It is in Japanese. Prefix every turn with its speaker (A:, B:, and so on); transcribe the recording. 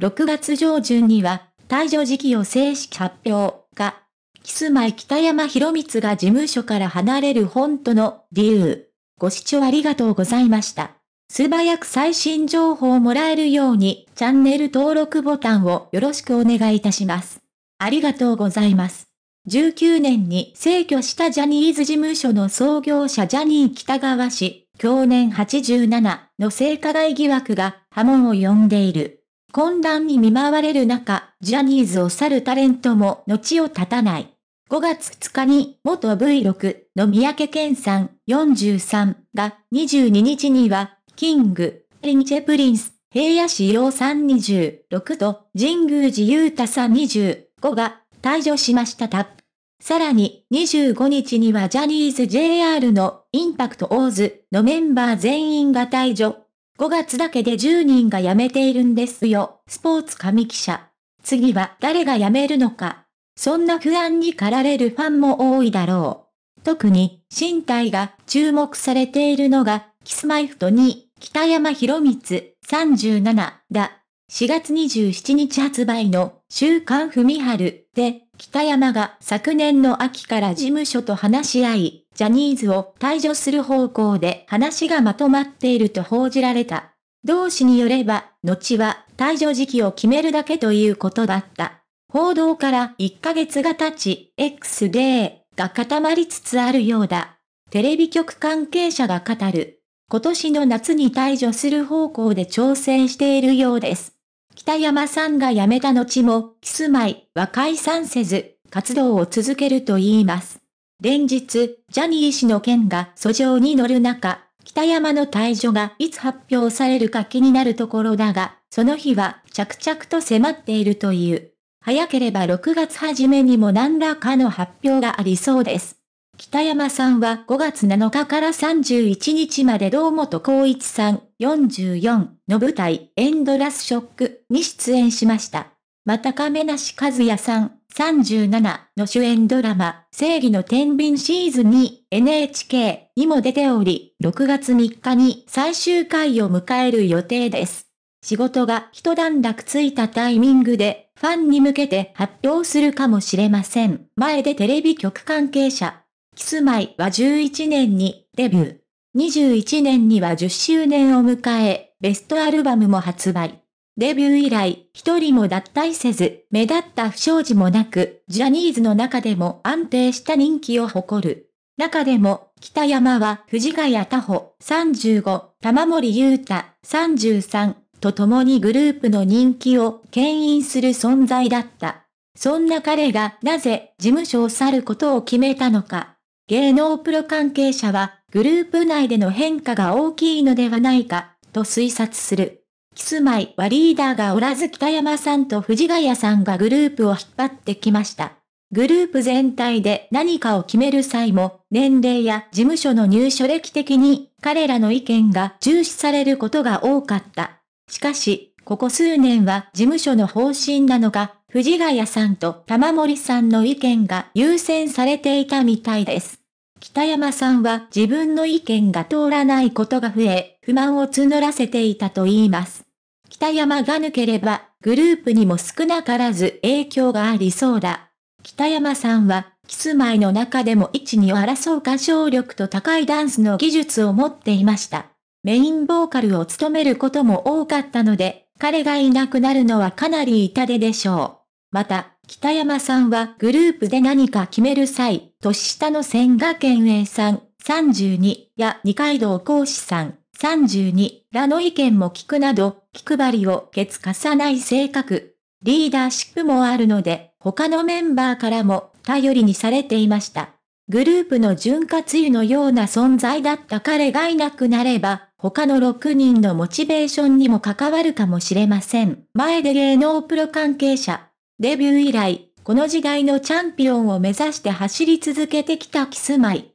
A: 6月上旬には、退場時期を正式発表が、キスマイ北山博光が事務所から離れる本との理由。ご視聴ありがとうございました。素早く最新情報をもらえるように、チャンネル登録ボタンをよろしくお願いいたします。ありがとうございます。19年に逝去したジャニーズ事務所の創業者ジャニー北川氏、去年87の性加害疑惑が波紋を呼んでいる。混乱に見舞われる中、ジャニーズを去るタレントも後を絶たない。5月2日に元 V6 の三宅健さん43が22日には、キング、リンチェプリンス、平野志陽さん26と神宮寺勇太さん25が退場しましたた。さらに25日にはジャニーズ JR のインパクトオーズのメンバー全員が退場。5月だけで10人が辞めているんですよ、スポーツ紙記者。次は誰が辞めるのか。そんな不安に駆られるファンも多いだろう。特に、身体が注目されているのが、キスマイフト2、北山博光、37だ。4月27日発売の、週刊文春で、北山が昨年の秋から事務所と話し合い、ジャニーズを退場する方向で話がまとまっていると報じられた。同氏によれば、後は退場時期を決めるだけということだった。報道から1ヶ月が経ち、X デーが固まりつつあるようだ。テレビ局関係者が語る。今年の夏に退場する方向で挑戦しているようです。北山さんが辞めた後も、キスマイは解散せず、活動を続けると言います。連日、ジャニー氏の件が訴状に乗る中、北山の退場がいつ発表されるか気になるところだが、その日は着々と迫っているという。早ければ6月初めにも何らかの発表がありそうです。北山さんは5月7日から31日まで堂本光一さん44の舞台エンドラスショックに出演しました。また亀梨和也さん37の主演ドラマ、正義の天秤シーズンに NHK にも出ており、6月3日に最終回を迎える予定です。仕事が一段落ついたタイミングで、ファンに向けて発表するかもしれません。前でテレビ局関係者。キスマイは11年にデビュー。21年には10周年を迎え、ベストアルバムも発売。デビュー以来、一人も脱退せず、目立った不祥事もなく、ジャニーズの中でも安定した人気を誇る。中でも、北山は藤ヶ谷多保35、玉森裕太33と共にグループの人気を牽引する存在だった。そんな彼がなぜ事務所を去ることを決めたのか。芸能プロ関係者はグループ内での変化が大きいのではないかと推察する。キスマイはリーダーがおらず北山さんと藤ヶ谷さんがグループを引っ張ってきました。グループ全体で何かを決める際も、年齢や事務所の入所歴的に、彼らの意見が重視されることが多かった。しかし、ここ数年は事務所の方針なのか、藤ヶ谷さんと玉森さんの意見が優先されていたみたいです。北山さんは自分の意見が通らないことが増え、不満を募らせていたと言います。北山が抜ければ、グループにも少なからず影響がありそうだ。北山さんは、キスマイの中でも一にを争う歌唱力と高いダンスの技術を持っていました。メインボーカルを務めることも多かったので、彼がいなくなるのはかなり痛手でしょう。また、北山さんはグループで何か決める際、年下の千賀健栄さん、32や二階堂講師さん、32、らの意見も聞くなど、気配りをケツかさない性格。リーダーシップもあるので、他のメンバーからも頼りにされていました。グループの潤滑油のような存在だった彼がいなくなれば、他の6人のモチベーションにも関わるかもしれません。前で芸能プロ関係者。デビュー以来、この時代のチャンピオンを目指して走り続けてきたキスマイ。